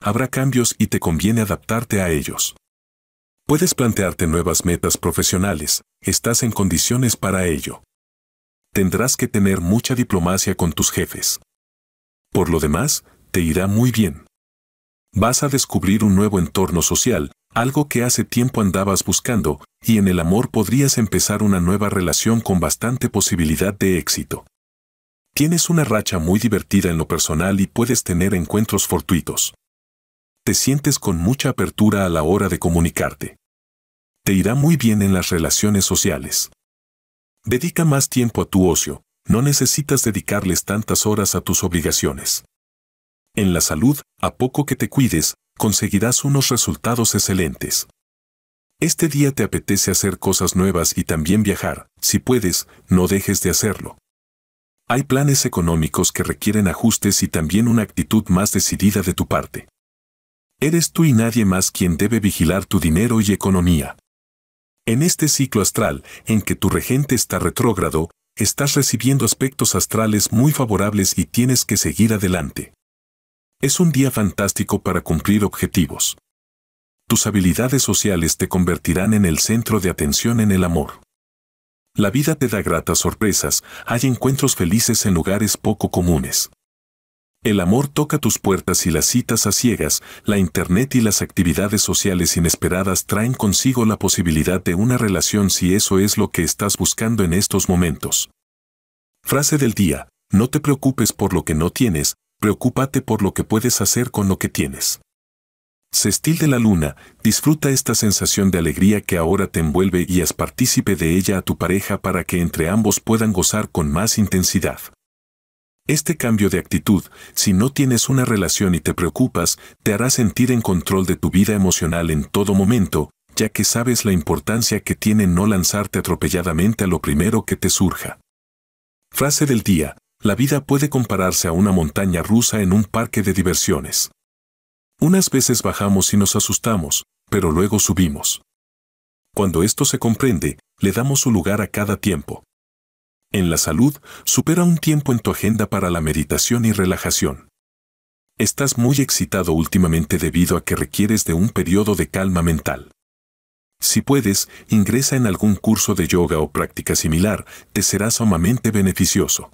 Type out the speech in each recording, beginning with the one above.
habrá cambios y te conviene adaptarte a ellos. Puedes plantearte nuevas metas profesionales, estás en condiciones para ello. Tendrás que tener mucha diplomacia con tus jefes. Por lo demás, te irá muy bien. Vas a descubrir un nuevo entorno social, algo que hace tiempo andabas buscando, y en el amor podrías empezar una nueva relación con bastante posibilidad de éxito. Tienes una racha muy divertida en lo personal y puedes tener encuentros fortuitos te sientes con mucha apertura a la hora de comunicarte. Te irá muy bien en las relaciones sociales. Dedica más tiempo a tu ocio, no necesitas dedicarles tantas horas a tus obligaciones. En la salud, a poco que te cuides, conseguirás unos resultados excelentes. Este día te apetece hacer cosas nuevas y también viajar, si puedes, no dejes de hacerlo. Hay planes económicos que requieren ajustes y también una actitud más decidida de tu parte. Eres tú y nadie más quien debe vigilar tu dinero y economía. En este ciclo astral, en que tu regente está retrógrado, estás recibiendo aspectos astrales muy favorables y tienes que seguir adelante. Es un día fantástico para cumplir objetivos. Tus habilidades sociales te convertirán en el centro de atención en el amor. La vida te da gratas sorpresas, hay encuentros felices en lugares poco comunes. El amor toca tus puertas y las citas a ciegas, la internet y las actividades sociales inesperadas traen consigo la posibilidad de una relación si eso es lo que estás buscando en estos momentos. Frase del día, no te preocupes por lo que no tienes, preocúpate por lo que puedes hacer con lo que tienes. Sextil de la luna, disfruta esta sensación de alegría que ahora te envuelve y haz partícipe de ella a tu pareja para que entre ambos puedan gozar con más intensidad. Este cambio de actitud, si no tienes una relación y te preocupas, te hará sentir en control de tu vida emocional en todo momento, ya que sabes la importancia que tiene no lanzarte atropelladamente a lo primero que te surja. Frase del día, la vida puede compararse a una montaña rusa en un parque de diversiones. Unas veces bajamos y nos asustamos, pero luego subimos. Cuando esto se comprende, le damos su lugar a cada tiempo en la salud, supera un tiempo en tu agenda para la meditación y relajación. Estás muy excitado últimamente debido a que requieres de un periodo de calma mental. Si puedes, ingresa en algún curso de yoga o práctica similar, te será sumamente beneficioso.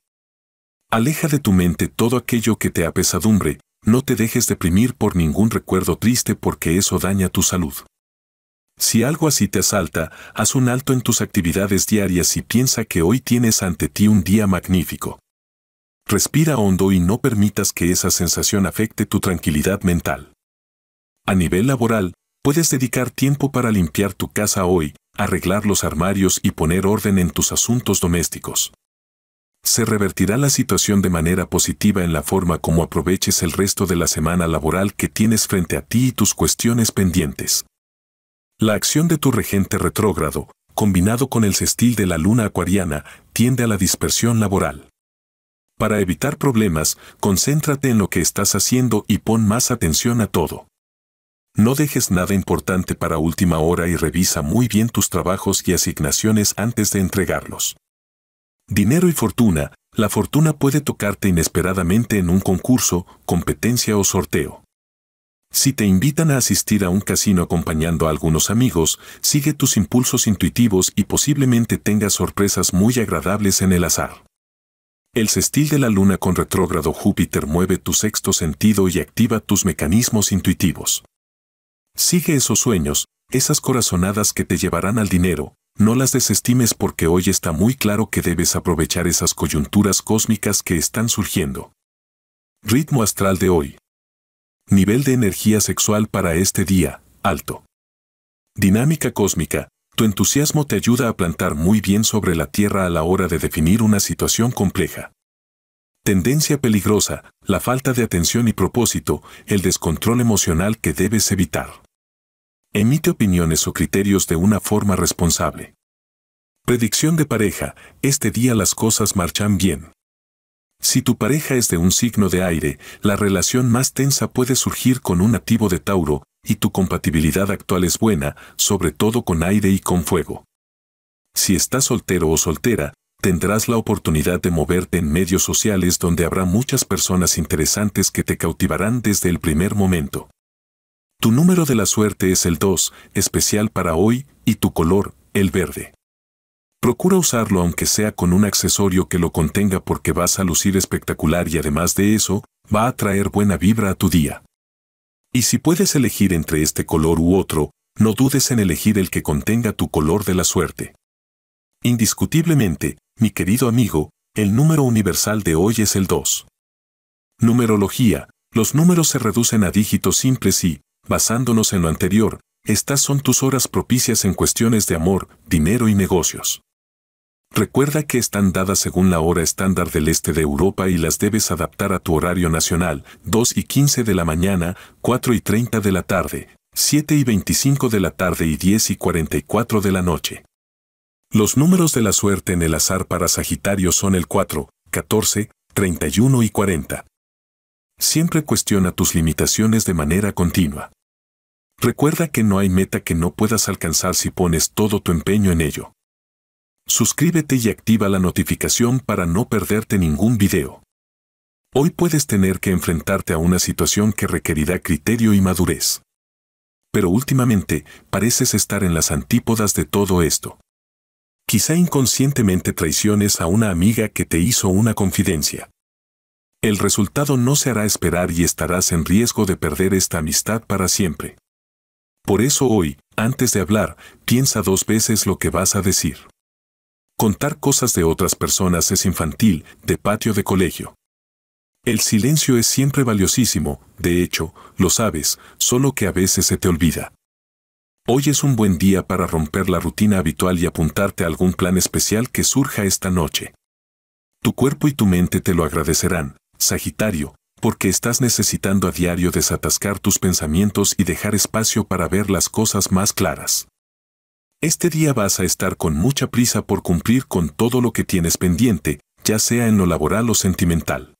Aleja de tu mente todo aquello que te apesadumbre, no te dejes deprimir por ningún recuerdo triste porque eso daña tu salud. Si algo así te asalta, haz un alto en tus actividades diarias y piensa que hoy tienes ante ti un día magnífico. Respira hondo y no permitas que esa sensación afecte tu tranquilidad mental. A nivel laboral, puedes dedicar tiempo para limpiar tu casa hoy, arreglar los armarios y poner orden en tus asuntos domésticos. Se revertirá la situación de manera positiva en la forma como aproveches el resto de la semana laboral que tienes frente a ti y tus cuestiones pendientes. La acción de tu regente retrógrado, combinado con el sextil de la luna acuariana, tiende a la dispersión laboral. Para evitar problemas, concéntrate en lo que estás haciendo y pon más atención a todo. No dejes nada importante para última hora y revisa muy bien tus trabajos y asignaciones antes de entregarlos. Dinero y fortuna. La fortuna puede tocarte inesperadamente en un concurso, competencia o sorteo. Si te invitan a asistir a un casino acompañando a algunos amigos, sigue tus impulsos intuitivos y posiblemente tengas sorpresas muy agradables en el azar. El cestil de la luna con retrógrado Júpiter mueve tu sexto sentido y activa tus mecanismos intuitivos. Sigue esos sueños, esas corazonadas que te llevarán al dinero, no las desestimes porque hoy está muy claro que debes aprovechar esas coyunturas cósmicas que están surgiendo. Ritmo astral de hoy. Nivel de energía sexual para este día, alto. Dinámica cósmica, tu entusiasmo te ayuda a plantar muy bien sobre la Tierra a la hora de definir una situación compleja. Tendencia peligrosa, la falta de atención y propósito, el descontrol emocional que debes evitar. Emite opiniones o criterios de una forma responsable. Predicción de pareja, este día las cosas marchan bien. Si tu pareja es de un signo de aire, la relación más tensa puede surgir con un nativo de Tauro, y tu compatibilidad actual es buena, sobre todo con aire y con fuego. Si estás soltero o soltera, tendrás la oportunidad de moverte en medios sociales donde habrá muchas personas interesantes que te cautivarán desde el primer momento. Tu número de la suerte es el 2, especial para hoy, y tu color, el verde. Procura usarlo aunque sea con un accesorio que lo contenga porque vas a lucir espectacular y además de eso, va a traer buena vibra a tu día. Y si puedes elegir entre este color u otro, no dudes en elegir el que contenga tu color de la suerte. Indiscutiblemente, mi querido amigo, el número universal de hoy es el 2. Numerología. Los números se reducen a dígitos simples y, basándonos en lo anterior, estas son tus horas propicias en cuestiones de amor, dinero y negocios. Recuerda que están dadas según la hora estándar del este de Europa y las debes adaptar a tu horario nacional, 2 y 15 de la mañana, 4 y 30 de la tarde, 7 y 25 de la tarde y 10 y 44 de la noche. Los números de la suerte en el azar para Sagitario son el 4, 14, 31 y 40. Siempre cuestiona tus limitaciones de manera continua. Recuerda que no hay meta que no puedas alcanzar si pones todo tu empeño en ello. Suscríbete y activa la notificación para no perderte ningún video. Hoy puedes tener que enfrentarte a una situación que requerirá criterio y madurez. Pero últimamente pareces estar en las antípodas de todo esto. Quizá inconscientemente traiciones a una amiga que te hizo una confidencia. El resultado no se hará esperar y estarás en riesgo de perder esta amistad para siempre. Por eso hoy, antes de hablar, piensa dos veces lo que vas a decir. Contar cosas de otras personas es infantil, de patio de colegio. El silencio es siempre valiosísimo, de hecho, lo sabes, solo que a veces se te olvida. Hoy es un buen día para romper la rutina habitual y apuntarte a algún plan especial que surja esta noche. Tu cuerpo y tu mente te lo agradecerán, Sagitario, porque estás necesitando a diario desatascar tus pensamientos y dejar espacio para ver las cosas más claras. Este día vas a estar con mucha prisa por cumplir con todo lo que tienes pendiente, ya sea en lo laboral o sentimental.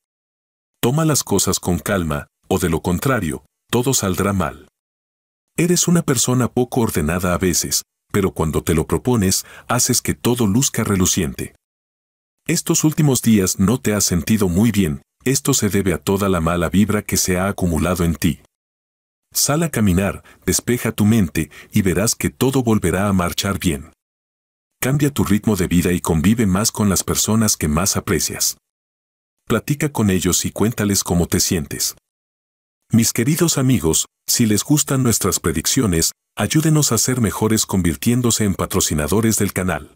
Toma las cosas con calma, o de lo contrario, todo saldrá mal. Eres una persona poco ordenada a veces, pero cuando te lo propones, haces que todo luzca reluciente. Estos últimos días no te has sentido muy bien, esto se debe a toda la mala vibra que se ha acumulado en ti. Sal a caminar, despeja tu mente y verás que todo volverá a marchar bien. Cambia tu ritmo de vida y convive más con las personas que más aprecias. Platica con ellos y cuéntales cómo te sientes. Mis queridos amigos, si les gustan nuestras predicciones, ayúdenos a ser mejores convirtiéndose en patrocinadores del canal.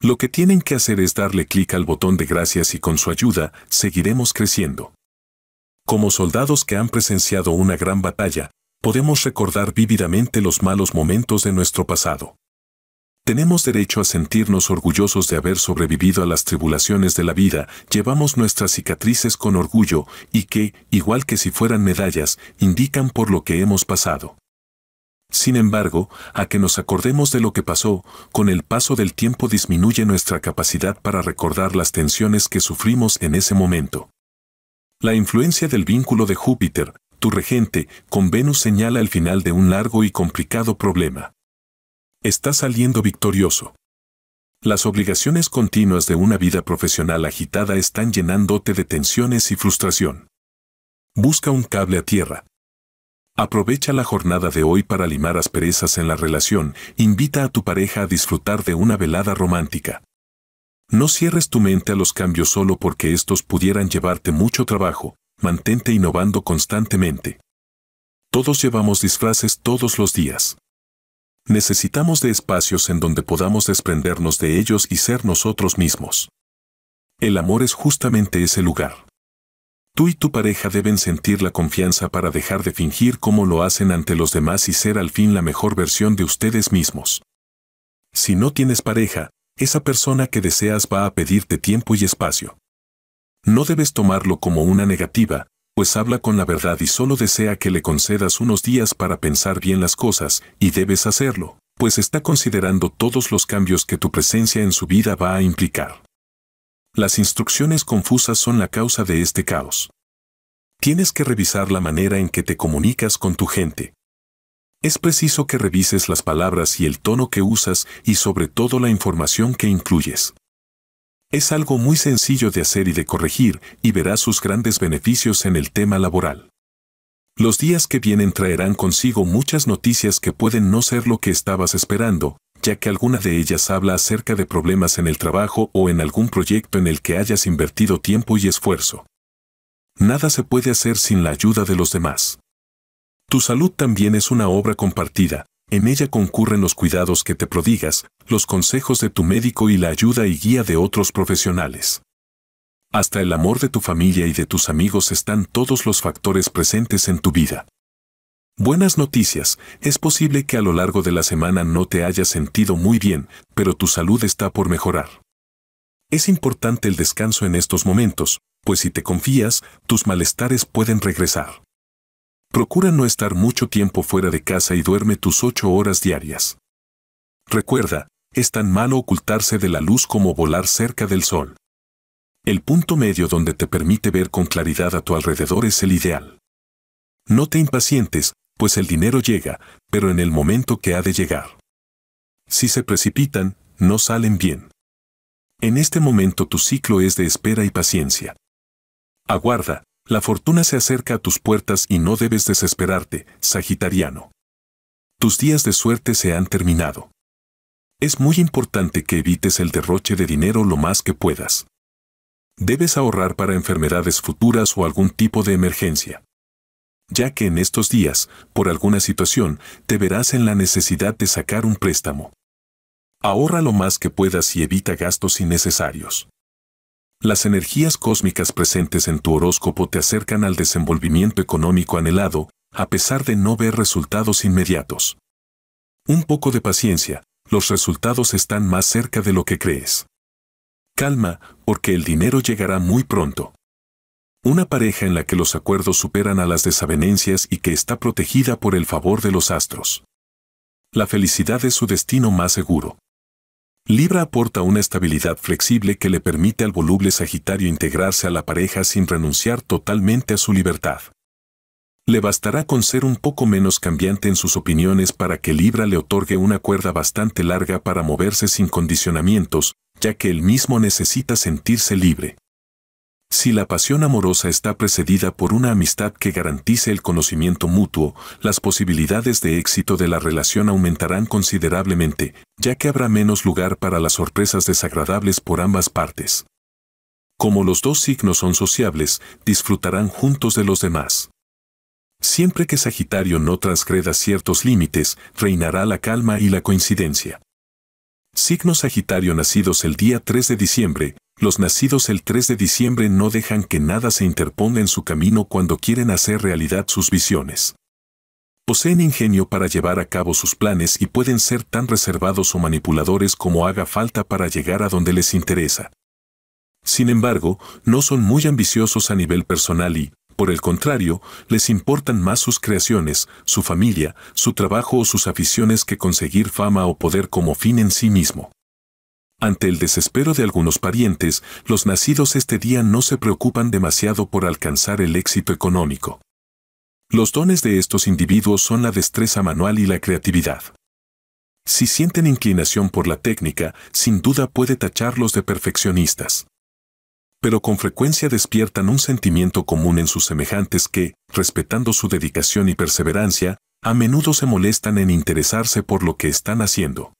Lo que tienen que hacer es darle clic al botón de gracias y con su ayuda seguiremos creciendo. Como soldados que han presenciado una gran batalla, podemos recordar vívidamente los malos momentos de nuestro pasado. Tenemos derecho a sentirnos orgullosos de haber sobrevivido a las tribulaciones de la vida, llevamos nuestras cicatrices con orgullo y que, igual que si fueran medallas, indican por lo que hemos pasado. Sin embargo, a que nos acordemos de lo que pasó, con el paso del tiempo disminuye nuestra capacidad para recordar las tensiones que sufrimos en ese momento. La influencia del vínculo de Júpiter, tu regente, con Venus señala el final de un largo y complicado problema. Estás saliendo victorioso. Las obligaciones continuas de una vida profesional agitada están llenándote de tensiones y frustración. Busca un cable a tierra. Aprovecha la jornada de hoy para limar asperezas en la relación, invita a tu pareja a disfrutar de una velada romántica. No cierres tu mente a los cambios solo porque estos pudieran llevarte mucho trabajo, mantente innovando constantemente. Todos llevamos disfraces todos los días. Necesitamos de espacios en donde podamos desprendernos de ellos y ser nosotros mismos. El amor es justamente ese lugar. Tú y tu pareja deben sentir la confianza para dejar de fingir como lo hacen ante los demás y ser al fin la mejor versión de ustedes mismos. Si no tienes pareja, esa persona que deseas va a pedirte tiempo y espacio. No debes tomarlo como una negativa, pues habla con la verdad y solo desea que le concedas unos días para pensar bien las cosas, y debes hacerlo, pues está considerando todos los cambios que tu presencia en su vida va a implicar. Las instrucciones confusas son la causa de este caos. Tienes que revisar la manera en que te comunicas con tu gente, es preciso que revises las palabras y el tono que usas y sobre todo la información que incluyes. Es algo muy sencillo de hacer y de corregir y verás sus grandes beneficios en el tema laboral. Los días que vienen traerán consigo muchas noticias que pueden no ser lo que estabas esperando, ya que alguna de ellas habla acerca de problemas en el trabajo o en algún proyecto en el que hayas invertido tiempo y esfuerzo. Nada se puede hacer sin la ayuda de los demás. Tu salud también es una obra compartida. En ella concurren los cuidados que te prodigas, los consejos de tu médico y la ayuda y guía de otros profesionales. Hasta el amor de tu familia y de tus amigos están todos los factores presentes en tu vida. Buenas noticias, es posible que a lo largo de la semana no te hayas sentido muy bien, pero tu salud está por mejorar. Es importante el descanso en estos momentos, pues si te confías, tus malestares pueden regresar. Procura no estar mucho tiempo fuera de casa y duerme tus ocho horas diarias. Recuerda, es tan malo ocultarse de la luz como volar cerca del sol. El punto medio donde te permite ver con claridad a tu alrededor es el ideal. No te impacientes, pues el dinero llega, pero en el momento que ha de llegar. Si se precipitan, no salen bien. En este momento tu ciclo es de espera y paciencia. Aguarda, la fortuna se acerca a tus puertas y no debes desesperarte, Sagitariano. Tus días de suerte se han terminado. Es muy importante que evites el derroche de dinero lo más que puedas. Debes ahorrar para enfermedades futuras o algún tipo de emergencia. Ya que en estos días, por alguna situación, te verás en la necesidad de sacar un préstamo. Ahorra lo más que puedas y evita gastos innecesarios. Las energías cósmicas presentes en tu horóscopo te acercan al desenvolvimiento económico anhelado, a pesar de no ver resultados inmediatos. Un poco de paciencia, los resultados están más cerca de lo que crees. Calma, porque el dinero llegará muy pronto. Una pareja en la que los acuerdos superan a las desavenencias y que está protegida por el favor de los astros. La felicidad es su destino más seguro. Libra aporta una estabilidad flexible que le permite al voluble Sagitario integrarse a la pareja sin renunciar totalmente a su libertad. Le bastará con ser un poco menos cambiante en sus opiniones para que Libra le otorgue una cuerda bastante larga para moverse sin condicionamientos, ya que él mismo necesita sentirse libre. Si la pasión amorosa está precedida por una amistad que garantice el conocimiento mutuo, las posibilidades de éxito de la relación aumentarán considerablemente, ya que habrá menos lugar para las sorpresas desagradables por ambas partes. Como los dos signos son sociables, disfrutarán juntos de los demás. Siempre que Sagitario no transgreda ciertos límites, reinará la calma y la coincidencia. Signo Sagitario nacidos el día 3 de diciembre, los nacidos el 3 de diciembre no dejan que nada se interponga en su camino cuando quieren hacer realidad sus visiones. Poseen ingenio para llevar a cabo sus planes y pueden ser tan reservados o manipuladores como haga falta para llegar a donde les interesa. Sin embargo, no son muy ambiciosos a nivel personal y, por el contrario, les importan más sus creaciones, su familia, su trabajo o sus aficiones que conseguir fama o poder como fin en sí mismo. Ante el desespero de algunos parientes, los nacidos este día no se preocupan demasiado por alcanzar el éxito económico. Los dones de estos individuos son la destreza manual y la creatividad. Si sienten inclinación por la técnica, sin duda puede tacharlos de perfeccionistas. Pero con frecuencia despiertan un sentimiento común en sus semejantes que, respetando su dedicación y perseverancia, a menudo se molestan en interesarse por lo que están haciendo.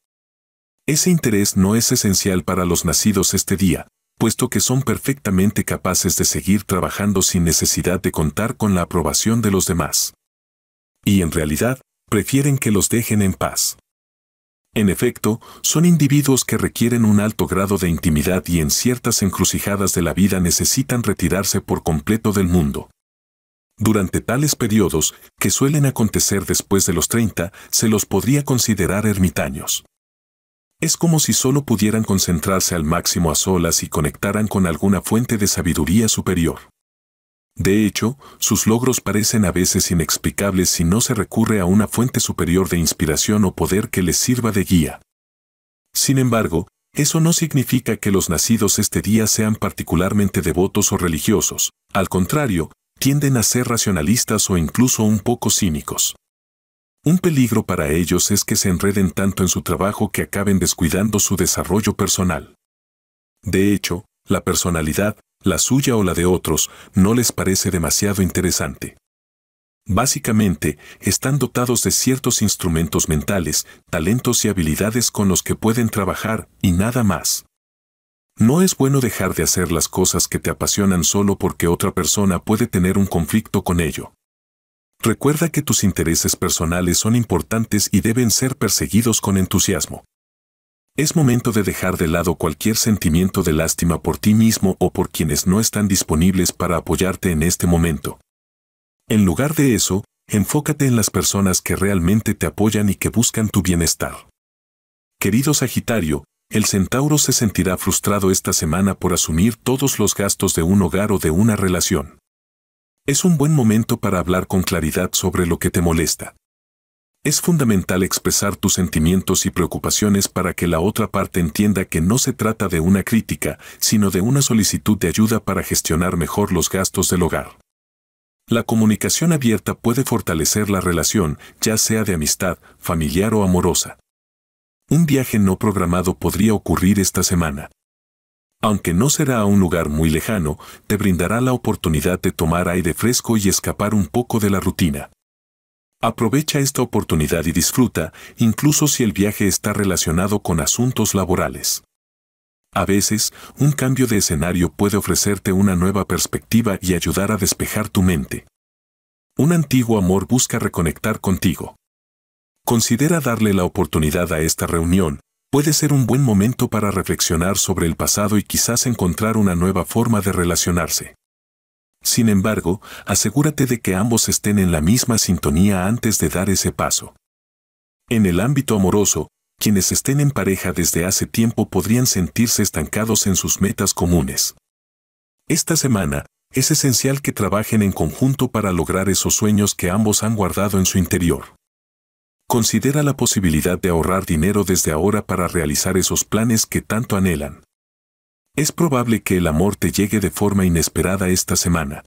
Ese interés no es esencial para los nacidos este día, puesto que son perfectamente capaces de seguir trabajando sin necesidad de contar con la aprobación de los demás. Y en realidad, prefieren que los dejen en paz. En efecto, son individuos que requieren un alto grado de intimidad y en ciertas encrucijadas de la vida necesitan retirarse por completo del mundo. Durante tales periodos, que suelen acontecer después de los 30, se los podría considerar ermitaños. Es como si solo pudieran concentrarse al máximo a solas y conectaran con alguna fuente de sabiduría superior. De hecho, sus logros parecen a veces inexplicables si no se recurre a una fuente superior de inspiración o poder que les sirva de guía. Sin embargo, eso no significa que los nacidos este día sean particularmente devotos o religiosos, al contrario, tienden a ser racionalistas o incluso un poco cínicos. Un peligro para ellos es que se enreden tanto en su trabajo que acaben descuidando su desarrollo personal. De hecho, la personalidad, la suya o la de otros, no les parece demasiado interesante. Básicamente, están dotados de ciertos instrumentos mentales, talentos y habilidades con los que pueden trabajar, y nada más. No es bueno dejar de hacer las cosas que te apasionan solo porque otra persona puede tener un conflicto con ello. Recuerda que tus intereses personales son importantes y deben ser perseguidos con entusiasmo. Es momento de dejar de lado cualquier sentimiento de lástima por ti mismo o por quienes no están disponibles para apoyarte en este momento. En lugar de eso, enfócate en las personas que realmente te apoyan y que buscan tu bienestar. Querido Sagitario, el centauro se sentirá frustrado esta semana por asumir todos los gastos de un hogar o de una relación. Es un buen momento para hablar con claridad sobre lo que te molesta. Es fundamental expresar tus sentimientos y preocupaciones para que la otra parte entienda que no se trata de una crítica, sino de una solicitud de ayuda para gestionar mejor los gastos del hogar. La comunicación abierta puede fortalecer la relación, ya sea de amistad, familiar o amorosa. Un viaje no programado podría ocurrir esta semana. Aunque no será a un lugar muy lejano, te brindará la oportunidad de tomar aire fresco y escapar un poco de la rutina. Aprovecha esta oportunidad y disfruta, incluso si el viaje está relacionado con asuntos laborales. A veces, un cambio de escenario puede ofrecerte una nueva perspectiva y ayudar a despejar tu mente. Un antiguo amor busca reconectar contigo. Considera darle la oportunidad a esta reunión, puede ser un buen momento para reflexionar sobre el pasado y quizás encontrar una nueva forma de relacionarse. Sin embargo, asegúrate de que ambos estén en la misma sintonía antes de dar ese paso. En el ámbito amoroso, quienes estén en pareja desde hace tiempo podrían sentirse estancados en sus metas comunes. Esta semana, es esencial que trabajen en conjunto para lograr esos sueños que ambos han guardado en su interior. Considera la posibilidad de ahorrar dinero desde ahora para realizar esos planes que tanto anhelan. Es probable que el amor te llegue de forma inesperada esta semana.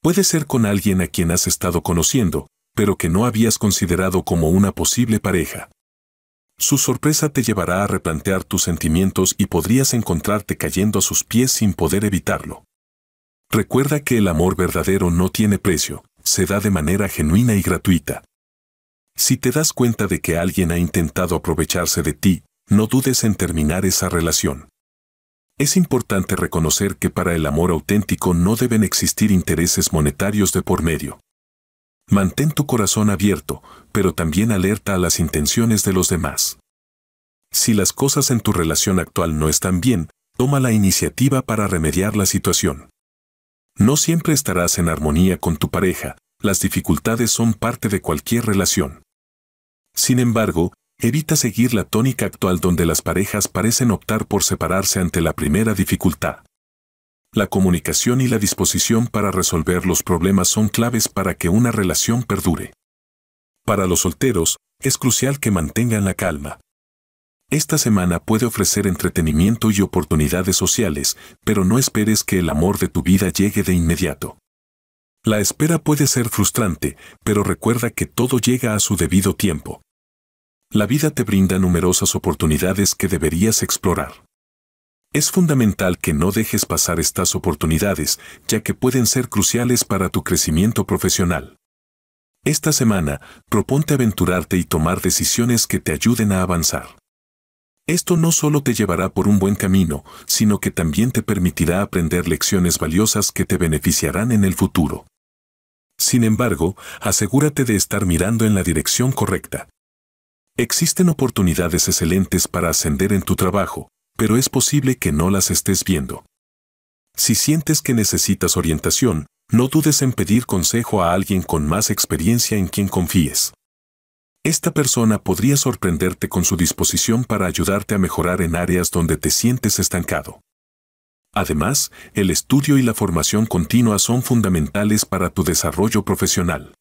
Puede ser con alguien a quien has estado conociendo, pero que no habías considerado como una posible pareja. Su sorpresa te llevará a replantear tus sentimientos y podrías encontrarte cayendo a sus pies sin poder evitarlo. Recuerda que el amor verdadero no tiene precio, se da de manera genuina y gratuita. Si te das cuenta de que alguien ha intentado aprovecharse de ti, no dudes en terminar esa relación. Es importante reconocer que para el amor auténtico no deben existir intereses monetarios de por medio. Mantén tu corazón abierto, pero también alerta a las intenciones de los demás. Si las cosas en tu relación actual no están bien, toma la iniciativa para remediar la situación. No siempre estarás en armonía con tu pareja, las dificultades son parte de cualquier relación. Sin embargo, evita seguir la tónica actual donde las parejas parecen optar por separarse ante la primera dificultad. La comunicación y la disposición para resolver los problemas son claves para que una relación perdure. Para los solteros, es crucial que mantengan la calma. Esta semana puede ofrecer entretenimiento y oportunidades sociales, pero no esperes que el amor de tu vida llegue de inmediato. La espera puede ser frustrante, pero recuerda que todo llega a su debido tiempo. La vida te brinda numerosas oportunidades que deberías explorar. Es fundamental que no dejes pasar estas oportunidades, ya que pueden ser cruciales para tu crecimiento profesional. Esta semana, proponte aventurarte y tomar decisiones que te ayuden a avanzar. Esto no solo te llevará por un buen camino, sino que también te permitirá aprender lecciones valiosas que te beneficiarán en el futuro. Sin embargo, asegúrate de estar mirando en la dirección correcta. Existen oportunidades excelentes para ascender en tu trabajo, pero es posible que no las estés viendo. Si sientes que necesitas orientación, no dudes en pedir consejo a alguien con más experiencia en quien confíes. Esta persona podría sorprenderte con su disposición para ayudarte a mejorar en áreas donde te sientes estancado. Además, el estudio y la formación continua son fundamentales para tu desarrollo profesional.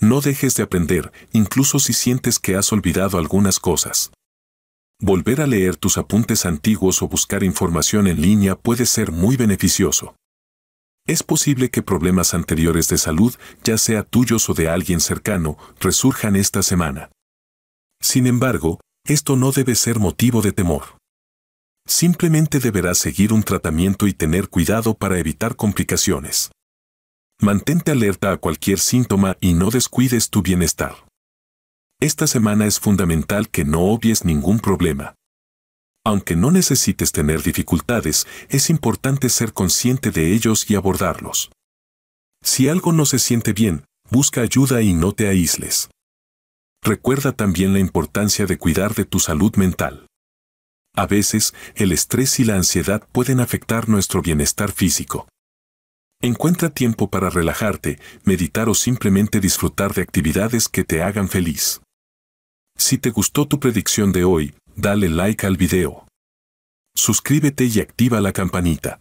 No dejes de aprender, incluso si sientes que has olvidado algunas cosas. Volver a leer tus apuntes antiguos o buscar información en línea puede ser muy beneficioso. Es posible que problemas anteriores de salud, ya sea tuyos o de alguien cercano, resurjan esta semana. Sin embargo, esto no debe ser motivo de temor. Simplemente deberás seguir un tratamiento y tener cuidado para evitar complicaciones. Mantente alerta a cualquier síntoma y no descuides tu bienestar. Esta semana es fundamental que no obvies ningún problema. Aunque no necesites tener dificultades, es importante ser consciente de ellos y abordarlos. Si algo no se siente bien, busca ayuda y no te aísles. Recuerda también la importancia de cuidar de tu salud mental. A veces, el estrés y la ansiedad pueden afectar nuestro bienestar físico. Encuentra tiempo para relajarte, meditar o simplemente disfrutar de actividades que te hagan feliz. Si te gustó tu predicción de hoy, dale like al video. Suscríbete y activa la campanita.